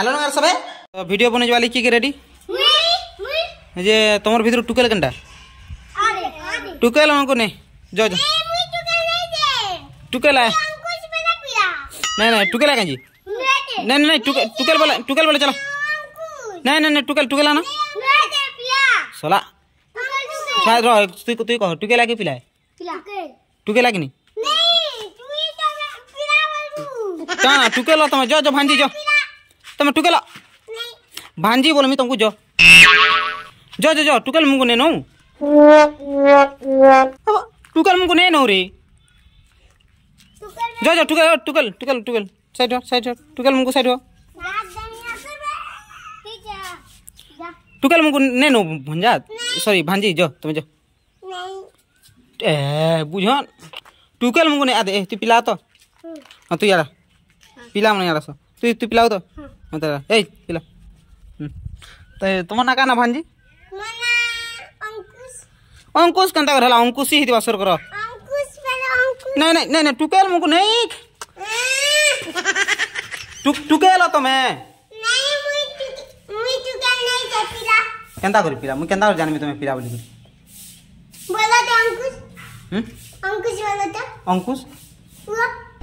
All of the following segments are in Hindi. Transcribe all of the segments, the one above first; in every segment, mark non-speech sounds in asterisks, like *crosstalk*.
आलो ना सब तो वीडियो बने वाली की रेडी जे तुम भितर टुकेल कनटा टुकेल हमको नहीं जो जो टुकेल नहीं नहीं टुकेल का जी नहीं नहीं टुकेल बोले टुकेल बोले चलो नहीं नहीं नहीं टुकेल टुकेल ना सोला शायद रह तू तू कह टुकेल आके पिलाए टुकेल आके नहीं तो टुकेल तुम जो जो भांजी जो तुम टुकेल भांजी बोलो मैं तुमको जो जो जो जो टुकेल मुझको नहीं नौ टुकेल मुझको नहीं नौ रे जो जो टुकेल टुकेल टुकेल टुकेल साइड हो साइड हो टुकेल मुझको साइड हो टुकेल मुझको नहीं नौ भंजा सॉरी भांजी जो तुम जो ए बुझन टुकेल मुझको नहीं आते तू पिला तो हाँ तू यार पिला मन यार सो तू तू पिलाओ तो हाँ ए पिला तो तुम ना का ना भांजी अंकुश अंकुश कंता करला अंकुश ही दिवा करो अंकुश बासर अंकुश नहीं नहीं नहीं टुकेल मुको नहीं टुक टुकेल तमे नहीं मुई मुई टुकेल नहीं जा पिला केंदा कर पिला मुई केंदा कर जानमी तुम्हें पिला बोली बोला तो अंकुश हम अंकुश बोला तो अंकुश हुआ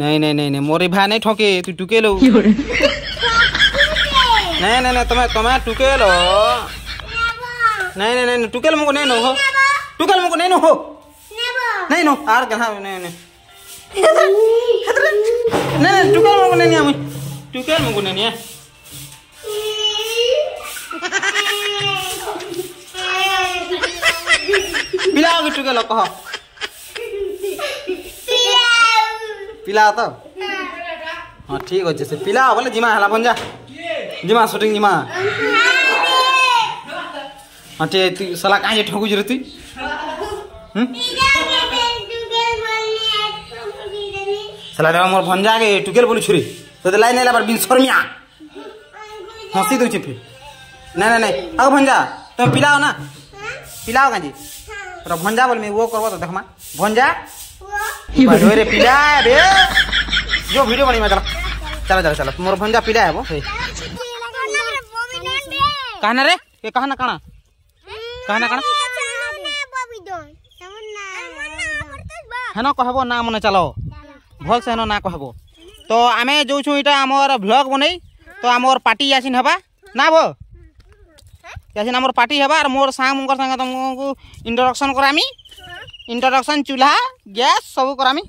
নাই নাই নাই নাই মোরে ভাই নাই ঠকে তুই টুকে লো নাই নাই নাই তোমার তোমার টুকে লো নাই নাই নাই টুকেল মুকো নাই নহো টুকেল মুকো নাই নহো নাই নো আর কেন নাই নাই নাই নাই টুকেল মুকো নাই আমি টুকেল মুকো নাই নিয়া বিলাগ টুকেল কহ पिला तो हाँ ठीक अच्छे से पिला बोले जिमा है भंजा जिमा सुटिंग जिमा हाँ ठीक तू सला कहाँ ठकुच रे तू साला हम्म? मोर भंजा के टुकेल बोलू छुरी तो, तो लाइन नहीं लापर बिन हसी हंसी दूचे फिर ना नहीं नहीं आओ भंजा तुम पिलाओ ना पिलाओ कहाँ जी भंजा बोल मैं वो करवा तो देखमा भंजा रे पिला रे जो वीडियो बनी मैं चला चला चला चला मोर भंजा पिला है वो कहना रे ये कहना कहना कहना कहना हेन कहब ना मन चलो भल से हेन ना कहब तो आम जो छू इटा आमर ब्लग बनई तो आमर पार्टी यासीन हवा ना भो यासीन आमर पार्टी हवा और मोर सांग मोर सांग तुमको इंट्रोडक्शन करामी ইন্ট্রোডকশন চুলা গ্যাস সবু করামি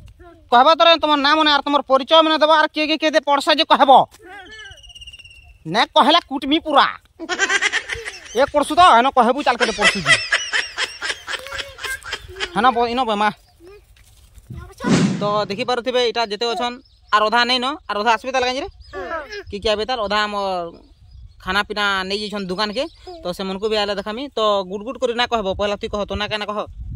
কহব তোর তোমার নাম মানে আর তোমার পরিচয় মানে দেব আর কে কে কে পড়শা যে কহব না কহলে কুটমি পুরা এ করছু তো হেন কহবু চাল কেটে পড়ছু দি হেন ইন বেমা তো দেখি পারুথিবে এটা যেতে অছন আর অধা নেই ন আর অধা আসবে তাহলে কাঁজি কি কি আবে তার অধা আমার खाना पीना नहीं जाइछन दुकान के तो से मन को भी आला देखामी तो गुड गुड करी ना कहबो पहला तू कह तो ना केना कह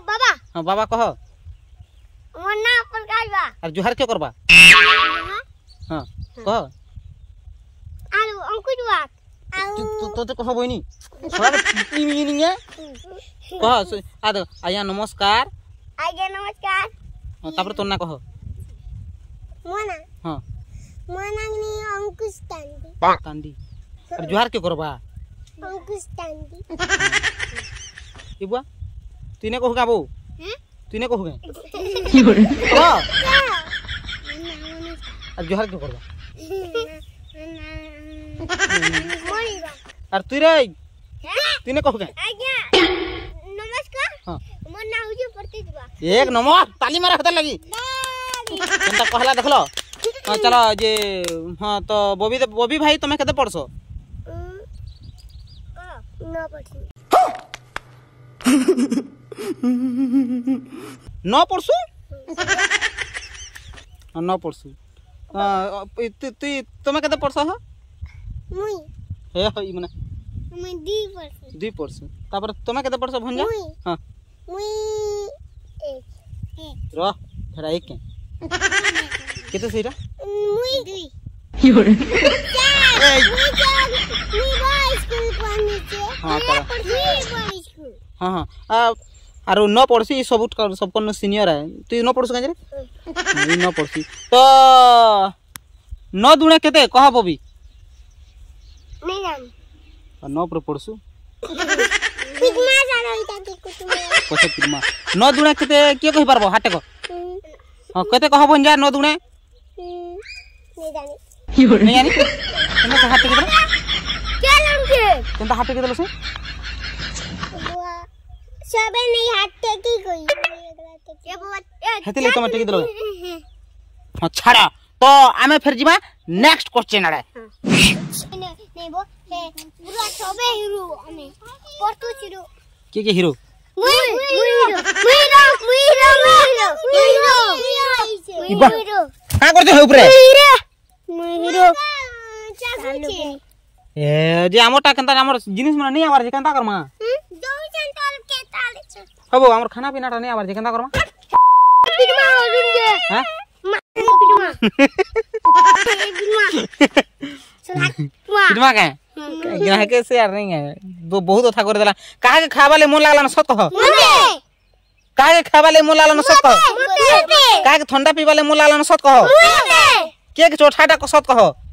बाबा हां बाबा कहो मोर नाम प्रकाश बा अब जोहर क्यों करबा हां कहो आलू अंकुश बा तो तो कहो बोनी थोड़ा ई मीनिंग है कहो आ दो आया नमस्कार आया नमस्कार हां तापर तो ना कहो मोना हां मोना नी अंकुश कांदी कांदी अब जोहर क्यों करबा अंकुश कांदी बुआ तुने को होगा वो तूने को होगा *laughs* अब जोहर क्यों करगा और तू रे तूने को होगा हाँ। एक नंबर ताली मारा खतर लगी केनता कहला देखलो हां *laughs* चलो जे हां तो बॉबी बॉबी भाई तुम्हें केते पड़सो ना पड़सी हाँ। न पढ़सु न पढ़सु তুই তুমি কেতে পড়ছ হ মুই হে হই মানে মুই দুই পড়ছ দুই পড়ছ তারপরে তুমি কেতে পড়ছ ভঞ্জা হ্যাঁ মুই এক র ফেরা এক কেতে সেইটা মুই দুই কি হরে মুই চার মুই বা স্কুল কোন নিচে হ্যাঁ হ্যাঁ আর ন পড়ছি সব সবকন সিনিয়র আয় তুই ন পড়ছু কাজে ন পড়ছি তো ন দুণে কেতে কহ ববি ন পরে পড়ছু পছে পিরমা ন দুণে কেতে কে কহি পারব হাটে কহ হ্যাঁ কেতে কহ বঞ্জা ন দুণে নেই জানি কেমন হাটে কেতে কেমন হাটে কেতে লসে সবে নেই হাত থেকে কই ହେତିଲେ ତମେ ଟିକେ ଦେଲ ହଁ ଛାଡ଼ ତ ଆମେ ଫେର ଯିବା ନେକ୍ସଟ କ୍ୱେଶ୍ଚନ୍ ଆଡ଼େ କିଏ କିଏ ହିରୋ କାଁ କରୁଛ ଉପରେ ହିରୋ ए जे हमरटा केनता हमर जिनिस मने नै आबार जे केनता करमा दोई हम्म, सेंटर के ताले छ हबो हमर खाना पीनाटा नै आबार जे केनता करमा जिन जे ह पिटमा हम्म. बहुत अथा कर देला मन लागलन सत कह काहे के सत कह ठंडा पीबाले मन सत कह के के चोठाटा सत कह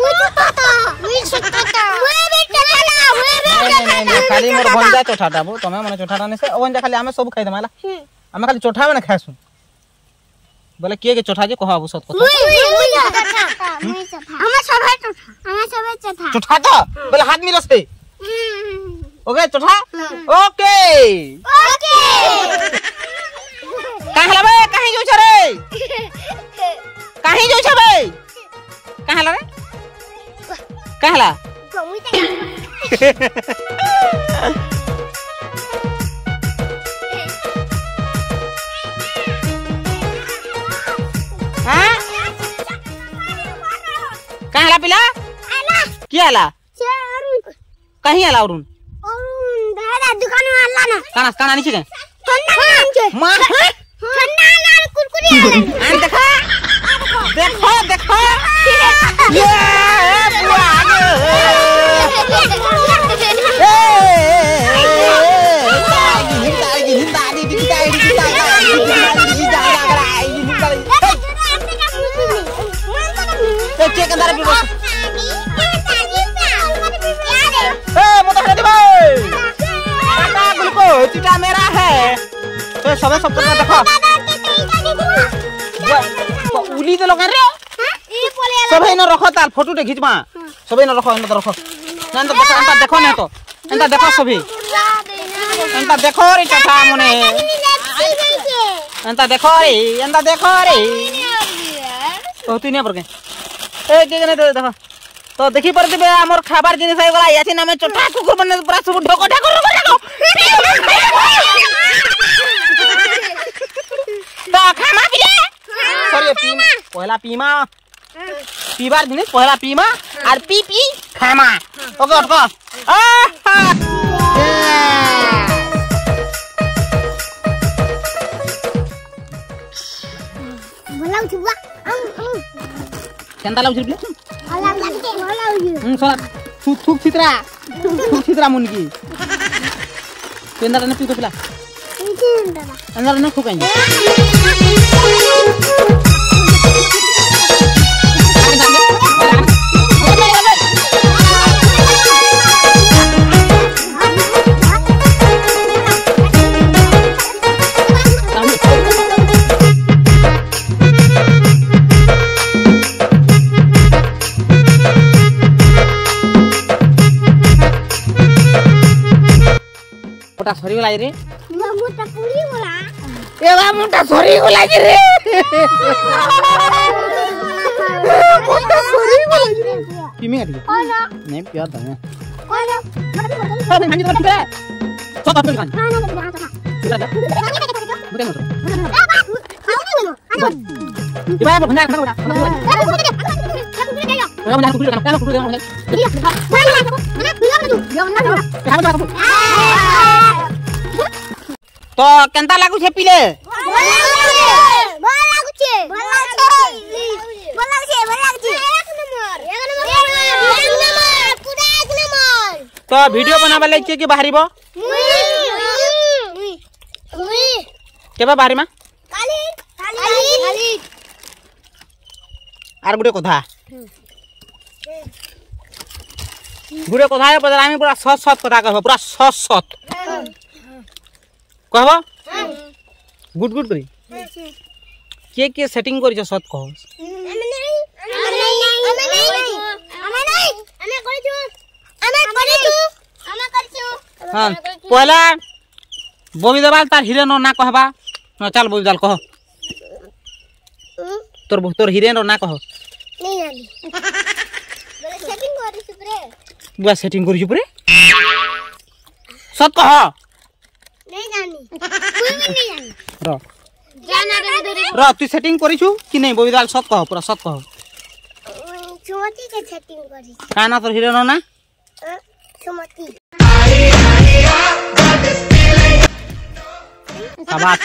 मुझे पता मुझे पता मैं भी चलाला मैं भी चलाला खाली मोर भंजा चोठाटा बो तमे माने चोठाटा ने से ओन खाली हमें सब खाई दमाला हमें खाली चोठा माने खासु बोले के के चोठा जे कहबो सत पता मुई मुई चोठा मुई चोठा हमें सब चोठा हमें सब चोठा चोठा तो बोले हाथ मिलो से ओके चोठा ओके ओके कहला कहला पिला क्या आला कहीं आला अरुण दुकान में ना काना काना नीचे मां ठंडा आला कुरकुरे आला *laughs* সবে ইন রখ তার ফটো দেখি তোমা সবে ইন রখ এটা রখ না এটা দেখো না তো এটা দেখো সবে এটা দেখো রে কথা মনে এটা দেখো রে এটা দেখো রে কত নিয়ে এ কে তো দেখি পড়তে আমার খাবার জিনিস হয়ে গলা ইয়াছি নামে চটা কুকুর মানে পুরা সব ঢক ঢক তো খামা পিলে সরি পিমা পহলা পিমা पीबार दिने पहला पीमा और पी पी खामा ओके ओके बोलाउ छुआ केनता लाउ छुबले लाउ लाउ के बोलाउ हम हम्म, सोला थुक थुक छित्रा थुक छित्रा मुनकी केनता ने पी तो पिला अंदर ना खुकाई ମୁଟା ସରିଗଲା ରେ ମୁଟା ପୁରିଗଲା ଏ ମୁଟା ସରିଗଲା ରେ पीमेंगे नहीं प्यार था म ै तो वीडियो बनावा लाइक के बाहर केबे बाहर आर गुटे कथा गुटे कथा है पूरा सत सत कथा कहबो पूरा सत सत कहबो गुड गुड करी किए के सेटिंग करिस सत कहो আমি कोई হ্যাঁ, পয়লা ববি দেবাল তার হিরেন না কহবা চাল ববি দাল কহ তোর তোর হিরেন না কহ বুয়া সেটিং করিছু পরে সত কহ র তুই সেটিং করিছু কি নাই ববি দাল সত কহ পুরা সত কহ কানা তোর হিরেন না সাবাস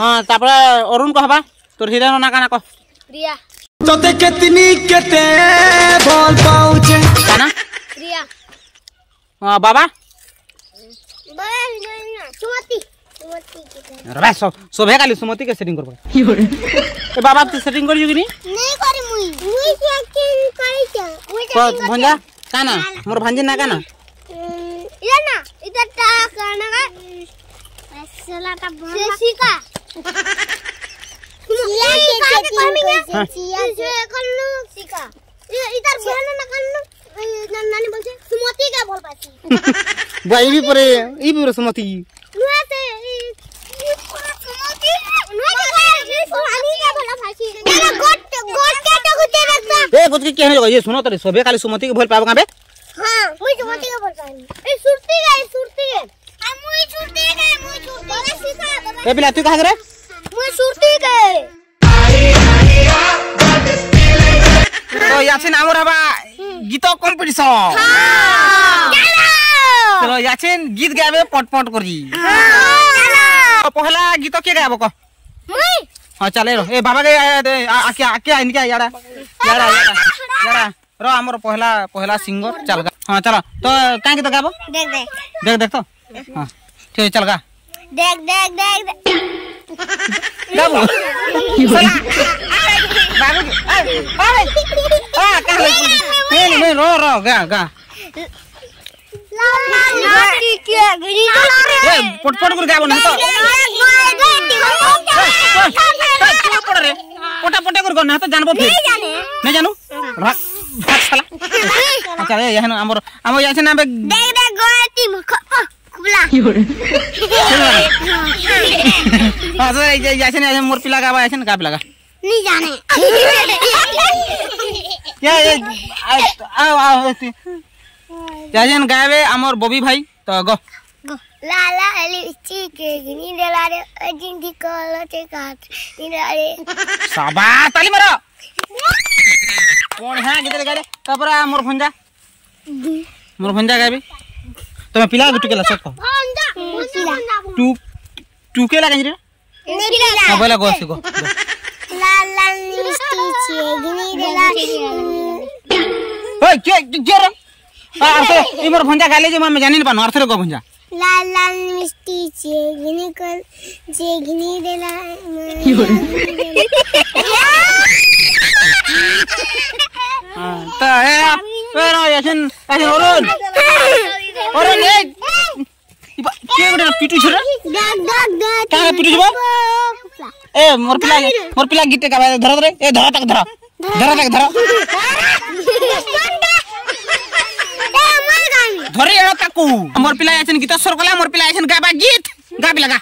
হ্যাঁ তারপরে অরুণ কহবা তোর হিরেন না কানা কহ প্রিয়া তোতে কেতনি কেতে বল পাউছে কানা প্রিয়া হ্যাঁ বাবা শোভে কালি সুমতি কে সেটিং করব এ বাবা তুই সেটিং করিছো কি নি নাই কানা মোর ভাঞ্জি না কানা इधर ना इधर टाला करने का ऐसे लाता बहुत शेषी का सिया के खेती को सिया के कर लो सीखा इधर बहन ना कर लो नानी बोलছে সুমতি কে বল পাছি ভাই বি পরে ই বি পরে সুমতি নুয়া সে সুমতি নুয়া কে সুমতি কে বল পাছি গোটে গোটে তো গুতে রাখতা এ গোটে কে হে সুনো তরে সবে খালি সুমতি কে বল পাবো কাবে हाँ, हाँ। हाँ, तू कहा तो याचिन आमर हबा गीत कंपटीशन चलो याचिन गीत पटपट करी हां पहला गीत के गाबो को हां चले रो ए बाबा के आके आके इनके यारा यारा यारा रो पहला पहला सिंगर चल हाँ चलो तो कहीं की तो गाबो देख देख देख देख तो हाँ ठीक है चल गा देख देख देख गाबो बाबू अरे आ कहां नहीं नहीं रो रो गा गा पटपट कर कर जानबो फिर नहीं जाने नहीं जानू সালা আচ্ছা এ হেন আমর আমর যাইছে না বে দেখ দেখ গোয়াতি মুখ কুবলা কি হরে আচ্ছা এই যাইছে না মোর পিলা গাবা আইছে না গাব লাগা নি জানে या ये आओ आओ जाजन गावे अमर बॉबी भाई तो गो लाला लिची के गिनी दे लारे अजिंदी कॉल ते काट नी लारे साबा ताली मारो चल गए मोर भंजा मोर भंजा पिला गुटू के ओए के जरा आ इमर भंजा खाले जे मैं जानि पानो अर्थर को भंजा लाल लाल मिष्टी जेगनी कर जेगनी देला हां तो है फिर आओ यशन यशन ओरन ओरन ले के बेटा पीटू छोरा डग डग डग का पीटू छोरा ए मोर पिला मोर पिला गीते का धरा धरे ए धरा तक धरा धरा तक धरा ধরে এড় কাকু আমার পিলা আছেন গীত সর কলা আমার পিলা আছেন গাবা গীত গাবি লাগা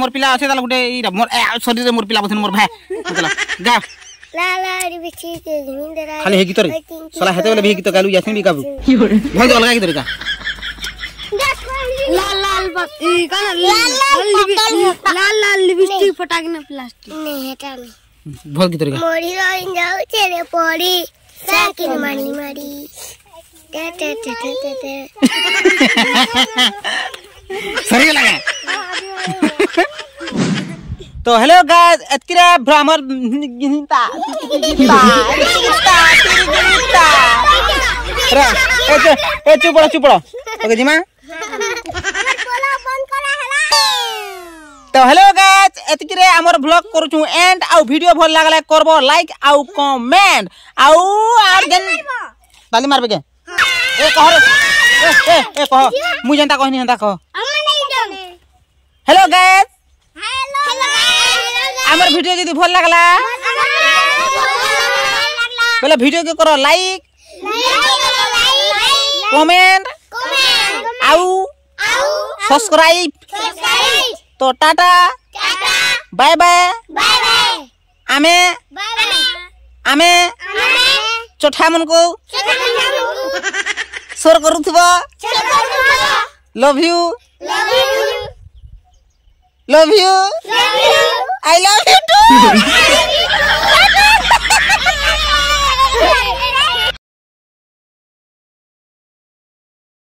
মোর পিলা আছে গোটে শরীর মোর পিলা বসে মোর ভাই গা খালি গীত গালু গাবু অলগা গীত लाल लाल लिपस्टिक फटा ना प्लास्टिक नहीं हटा नहीं भोग की तरीका मोरी रोइन जाओ चेरे पोड़ी साकिन मारी मारी टे टे टे टे टे सही लगा तो हेलो गाइस एतकिरा भ्रामर गिनता गिनता गिनता गिनता ए चुप पड़ा चुप पड़ा ओके जिमा তো হ্যালো গাছ এতকিরে আমার ব্লগ করছু এন্ড আউ ভিডিও ভাল লাগলে করব লাইক আউ কমেন্ট আউ আর দেন বালি মারবে কে এ কহ এ এ কহ মুই জেনতা কহনি হেনতা কহ হ্যালো গাছ আমার ভিডিও যদি ভাল লাগলা বলে ভিডিও কে করো লাইক কমেন্ট আউ সবসক্রাইব तो टाटा बाय बाय आमे आमे चोठा मन को सोर करूब love you love you I love you to